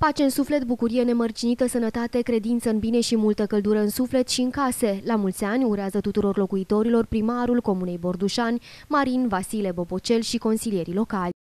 Pace în suflet, bucurie nemărcinită, sănătate, credință în bine și multă căldură în suflet și în case. La mulți ani urează tuturor locuitorilor primarul Comunei Bordușani, Marin Vasile Bobocel și consilierii locali.